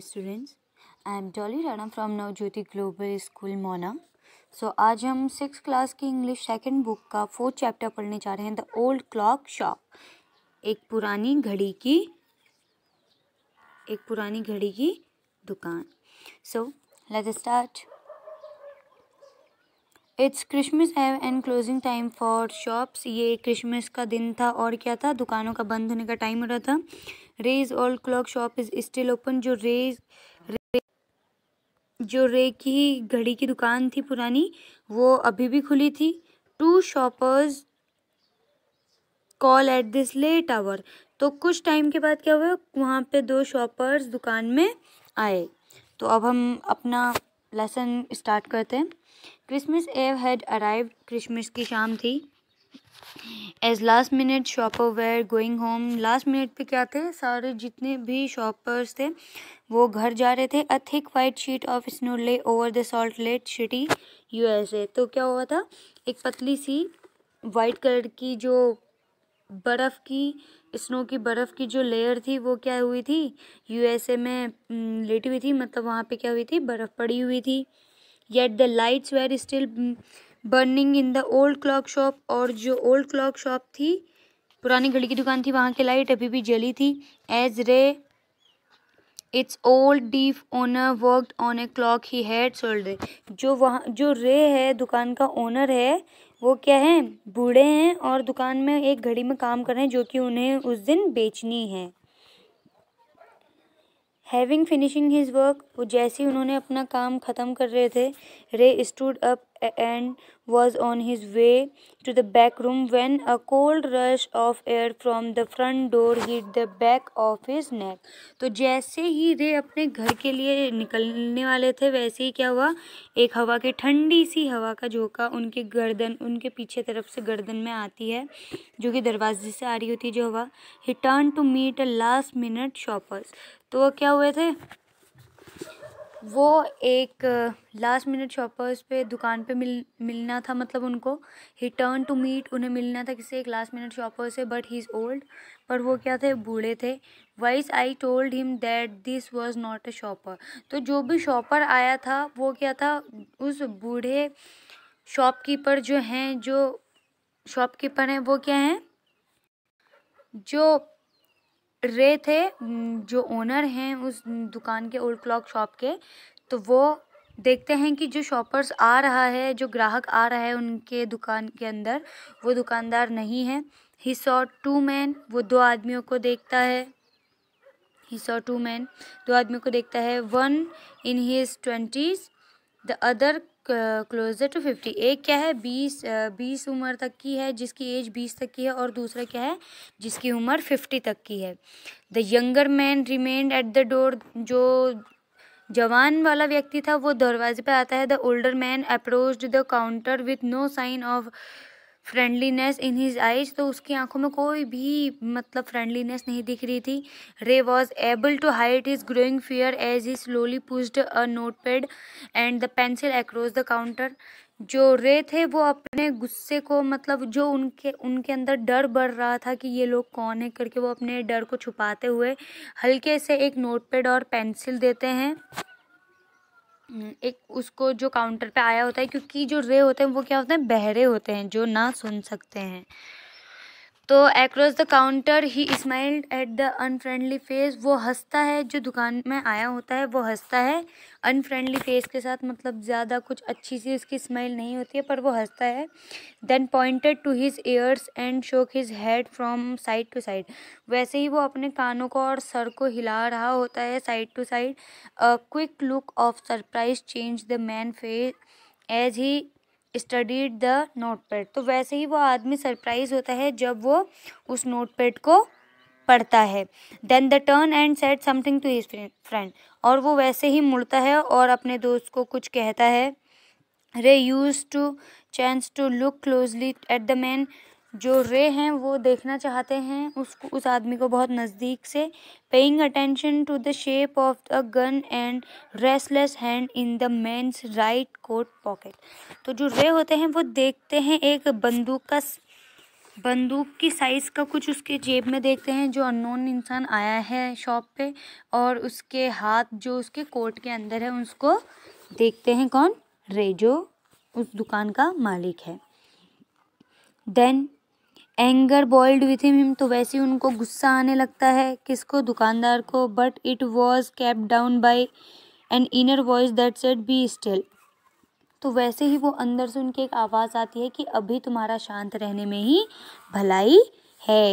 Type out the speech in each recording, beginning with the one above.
Students I am am Rana from Nav Jyoti global school Mona so आज हम six class की English second book का fourth chapter पढ़ने जा रहे हैं द ओल्ड क्लॉक शॉप एक पुरानी घड़ी की एक पुरानी घड़ी की दुकान so let start it's Christmas have and closing time for shops ये क्रिसमस का दिन था और क्या था दुकानों का बंद होने का टाइम हो रहा था Ray's all clock shop is still open जो रेज जो रे की घड़ी की दुकान थी पुरानी वो अभी भी खुली थी to shoppers call at this late hour तो कुछ टाइम के बाद क्या हुआ वहाँ पे दो शॉपर्स दुकान में आए तो अब हम अपना लेसन स्टार्ट करते हैं क्रिसमस एव हैड अराइव क्रिसमस की शाम थी as last minute shopper were going home last minute पे क्या थे सारे जितने भी शॉपर्स थे वो घर जा रहे थे a thick white sheet of snow lay over the Salt Lake City USA तो क्या हुआ था एक पतली सी वाइट कलर की जो बर्फ़ की स्नो की बर्फ़ की जो लेयर थी वो क्या हुई थी यूएसए में लेटी हुई थी मतलब वहाँ पे क्या हुई थी बर्फ़ पड़ी हुई थी yet the lights were still burning in the old clock shop और जो ओल्ड क्लॉक शॉप थी पुरानी घड़ी की दुकान थी वहाँ की लाइट अभी भी जली थी as Ray its old deaf owner worked on a clock he had sold जो वहाँ जो रे है दुकान का ओनर है वो क्या है बूढ़े हैं और दुकान में एक घड़ी में काम कर रहे हैं जो कि उन्हें उस दिन बेचनी है हैविंग फिनिशिंग हिज वर्क वो जैसे ही उन्होंने अपना काम ख़त्म कर रहे थे Ray stood up and was on his way to the back room when a cold rush of air from the front door hit the back of his neck. तो जैसे ही रे अपने घर के लिए निकलने वाले थे वैसे ही क्या हुआ एक हवा की ठंडी सी हवा का झोंका उनके गर्दन उनके पीछे तरफ से गर्दन में आती है जो कि दरवाजे से आ रही होती है जो हवा he turn to meet a last minute shoppers तो वो क्या हुए थे वो एक लास्ट मिनट शॉपर्स पे दुकान पे मिल मिलना था मतलब उनको ही टर्न टू मीट उन्हें मिलना था किसी एक लास्ट मिनट शॉपर से बट ही इज़ ओल्ड पर वो क्या थे बूढ़े थे voice I told him that this was not a shopper तो जो भी शॉपर आया था वो क्या था उस बूढ़े शॉपकीपर जो हैं जो शॉपकीपर हैं वो क्या हैं जो रे थे जो ओनर हैं उस दुकान के ओल्ड क्लॉक शॉप के तो वो देखते हैं कि जो शॉपर्स आ रहा है जो ग्राहक आ रहा है उनके दुकान के अंदर वो दुकानदार नहीं है ही सॉ टू मैन वो दो आदमियों को देखता है ही सॉ टू मैन दो आदमियों को देखता है one in his twenties the other closer to fifty एक क्या है बीस बीस उम्र तक की है जिसकी एज बीस तक की है और दूसरा क्या है जिसकी उम्र फिफ्टी तक की है the younger man remained at the door जो जवान वाला व्यक्ति था वो दरवाजे पे आता है the older man approach the counter with no sign of friendliness in his eyes तो उसकी आंखों में कोई भी मतलब फ्रेंडलीनेस नहीं दिख रही थी Ray was able to hide his growing fear as he slowly pushed a notepad and the pencil across the counter जो रे थे वो अपने गुस्से को मतलब जो उनके उनके अंदर डर बढ़ रहा था कि ये लोग कौन है करके वो अपने डर को छुपाते हुए हल्के से एक नोट पैड और पेंसिल देते हैं हम्म, एक उसको जो काउंटर पे आया होता है क्योंकि जो रे होते हैं वो क्या होते हैं बहरे होते हैं जो ना सुन सकते हैं तो across the counter he smiled at the unfriendly face वो हंसता है जो दुकान में आया होता है वो हंसता है अनफ्रेंडली फेस के साथ मतलब ज़्यादा कुछ अच्छी सी उसकी स्माइल नहीं होती है पर वो हंसता है then pointed to his ears and shook his head from side to side वैसे ही वो अपने कानों को और सर को हिला रहा होता है side to side quick look of surprise change the man face as he studied the notepad तो वैसे ही वो आदमी सरप्राइज होता है जब वो उस नोट पैड को पढ़ता है then the turn and said something to his friend और वो वैसे ही मुड़ता है और अपने दोस्त को कुछ कहता है Ray used to chance to look closely at the man जो रे हैं वो देखना चाहते हैं उस उस आदमी को बहुत नज़दीक से paying attention to the shape of the gun and restless hand in the man's right coat pocket तो जो रे होते हैं वो देखते हैं एक बंदूक का बंदूक की साइज़ का कुछ उसके जेब में देखते हैं जो अननोन इंसान आया है शॉप पे और उसके हाथ जो उसके कोट के अंदर है उसको देखते हैं कौन रे जो उस दुकान का मालिक है then anger boiled with him तो वैसे ही उनको गुस्सा आने लगता है किसको दुकानदार को but it was kept down by an inner voice that said be still तो वैसे ही वो अंदर से उनकी एक आवाज़ आती है कि अभी तुम्हारा शांत रहने में ही भलाई है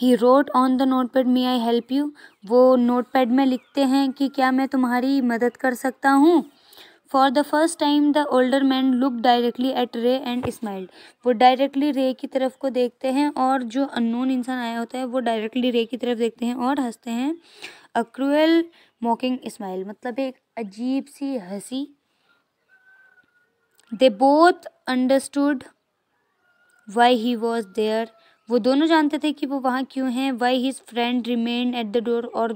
he wrote on the notepad may I help you वो नोट पैड में लिखते हैं कि क्या मैं तुम्हारी मदद कर सकता हूँ for the first time the older man look directly at Ray and smiled वो डायरेक्टली रे की तरफ को देखते हैं और जो अननोन इंसान आया होता है वो डायरेक्टली रे की तरफ देखते हैं और हंसते हैं अक्रूअल मॉकिंग स्माइल मतलब एक अजीब सी हंसी they both understood why he was there वो दोनों जानते थे कि वो वहाँ क्यों हैं why his friend remain at the door और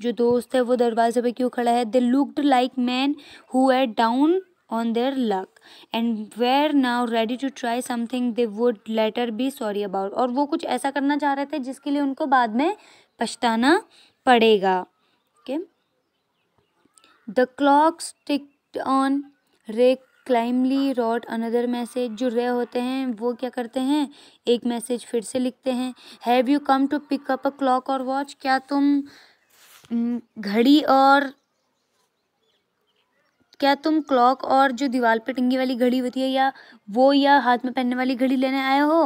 जो दोस्त है वो दरवाजे पे क्यों खड़ा है they looked like man who at down on their luck and were now ready to try something they would later be sorry about और वो कुछ ऐसा करना चाह रहे थे जिसके लिए उनको बाद में पछताना पड़ेगा okay the clock stick on Ray calmly wrote another message जो रे होते हैं वो क्या करते हैं एक मैसेज फिर से लिखते हैं have you come to pick up a clock और वॉच क्या तुम घड़ी और क्या तुम क्लॉक और जो दीवार पे टंगी वाली घड़ी होती है या वो या हाथ में पहनने वाली घड़ी लेने आए हो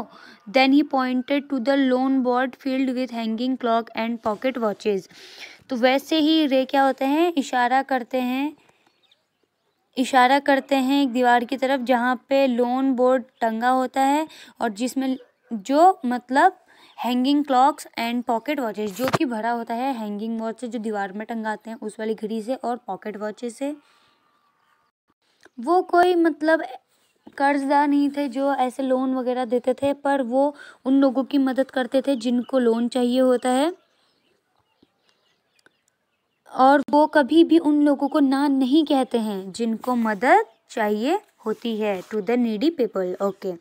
then he pointed to the long board filled with hanging clock and pocket watches तो वैसे ही रे क्या होते हैं इशारा करते हैं इशारा करते हैं एक दीवार की तरफ जहाँ पे लोन बोर्ड टंगा होता है और जिसमें जो मतलब hanging clocks and pocket watches जो कि भरा होता है हैंगिंग वॉचेस जो दीवार में टंगाते हैं उस वाली घड़ी से और पॉकेट वॉचेस से वो कोई मतलब कर्जदार नहीं थे जो ऐसे लोन वगैरह देते थे पर वो उन लोगों की मदद करते थे जिनको लोन चाहिए होता है और वो कभी भी उन लोगों को ना नहीं कहते हैं जिनको मदद चाहिए होती है to the needy people okay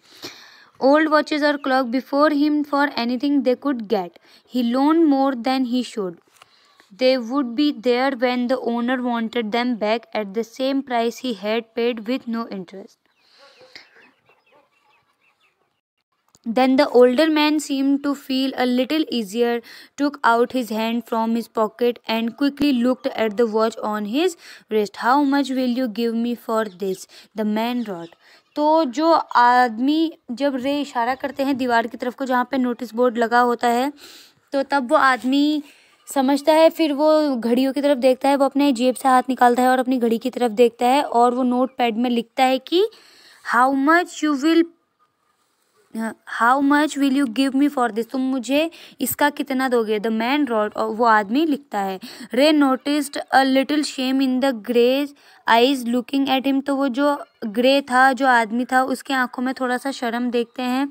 old watches और clock before him for anything they could get he loan more than he should they would be there when the owner wanted them back at the same price he had paid with no interest Then the older man seemed to feel a little easier, took out his hand from his pocket, and quickly looked at the watch on his wrist. How much will you give me for this? The man roared. तो जो आदमी जब रे इशारा करते हैं दीवार की तरफ को जहाँ पे नोटिस बोर्ड लगा होता है तो तब वो आदमी समझता है फिर वो घड़ियों की तरफ देखता है वो अपने जेब से हाथ निकालता है और अपनी घड़ी की तरफ देखता है और वो नोट पैड में लिखता है कि how much you will how much will you give me for this तुम मुझे इसका कितना दोगे द मैन रॉड और वो आदमी लिखता है Ray noticed a little shame in the grey eyes looking at him तो वो जो ग्रे था जो आदमी था उसके आंखों में थोड़ा सा शर्म देखते हैं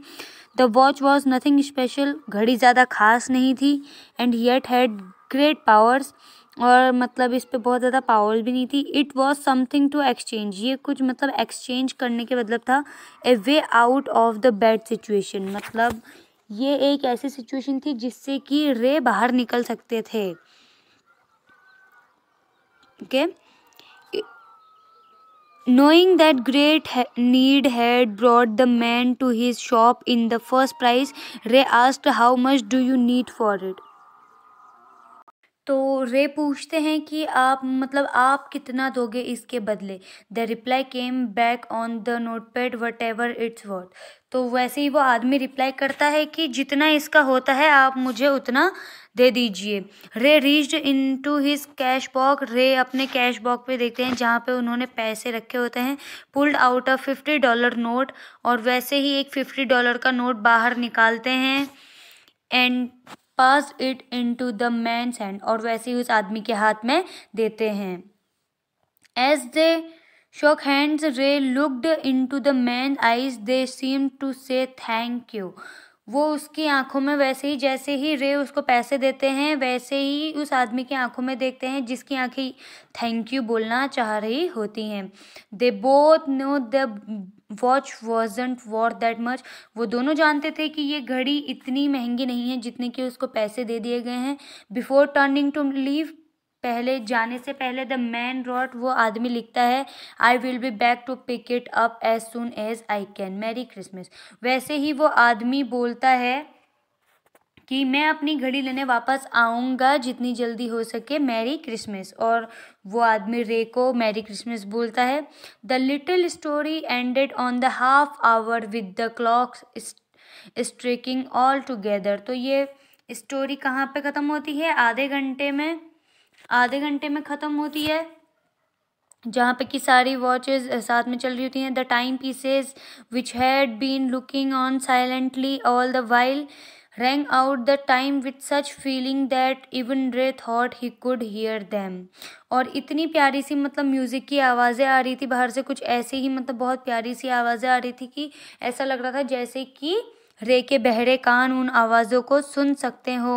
the watch was nothing special घड़ी ज़्यादा खास नहीं थी and yet had great powers और मतलब इस पर बहुत ज़्यादा पावर भी नहीं थी it was something to exchange ये कुछ मतलब एक्सचेंज करने के मतलब था a way out of the bad situation मतलब ये एक ऐसी सिचुएशन थी जिससे कि रे बाहर निकल सकते थे okay knowing that great need had brought the man to his shop in the first prize Ray asked how much do you need for it तो रे पूछते हैं कि आप मतलब आप कितना दोगे इसके बदले the reply came back on the notepad whatever it's worth तो वैसे ही वो आदमी रिप्लाई करता है कि जितना इसका होता है आप मुझे उतना दे दीजिए Ray reached into his cash box Ray अपने कैश बॉक पे देखते हैं जहाँ पे उन्होंने पैसे रखे होते हैं pulled out of fifty dollar note और वैसे ही एक फिफ्टी डॉलर का नोट बाहर निकालते हैं and pass it into the man's hand और वैसे ही उस आदमी के हाथ में देते हैं as they shook hands Ray looked to the man eyes they seem to say thank you वो उसकी आंखों में वैसे ही जैसे ही रे उसको पैसे देते हैं वैसे ही उस आदमी की आंखों में देखते हैं जिसकी आंखें थैंक यू बोलना चाह रही होती हैं they both know the watch wasn't worth that much वो दोनों जानते थे कि ये घड़ी इतनी महंगी नहीं है जितने कि उसको पैसे दे दिए गए हैं बिफोर टर्निंग टू लीव पहले जाने से पहले द मैन रॉट वो आदमी लिखता है I will be back to pick it up as soon as I can merry Christmas वैसे ही वो आदमी बोलता है कि मैं अपनी घड़ी लेने वापस आऊँगा जितनी जल्दी हो सके मैरी क्रिसमस और वो आदमी रे को मैरी क्रिसमस बोलता है the little story ended on the half hour with the clock striking all together तो ये स्टोरी कहाँ पे ख़त्म होती है आधे घंटे में आधे घंटे में ख़त्म होती है जहाँ पे कि सारी वॉचेस साथ में चल रही होती हैं the timepieces which had been looking on silently all the while rang out the time with such feeling that even Ray thought he could hear them और इतनी प्यारी सी मतलब म्यूज़िक की आवाज़ें आ रही थी बाहर से कुछ ऐसे ही मतलब बहुत प्यारी सी आवाज़ें आ रही थी कि ऐसा लग रहा था जैसे कि रे के बहरे कान उन आवाज़ों को सुन सकते हो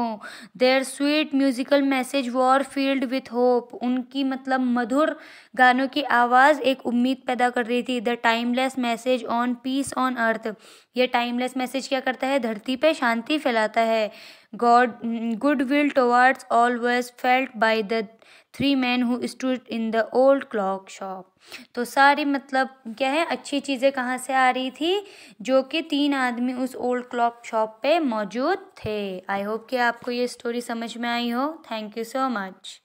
their sweet musical message was filled with hope उनकी मतलब मधुर गानों की आवाज़ एक उम्मीद पैदा कर रही थी the timeless message on peace on earth यह टाइमलेस मैसेज क्या करता है धरती पे शांति फैलाता है God good will towards always felt by the three man who stood in the old clock shop तो सारी मतलब क्या है अच्छी चीज़ें कहाँ से आ रही थी जो कि तीन आदमी उस ओल्ड क्लॉक शॉप पे मौजूद थे आई होप कि आपको ये स्टोरी समझ में आई हो थैंक यू सो मच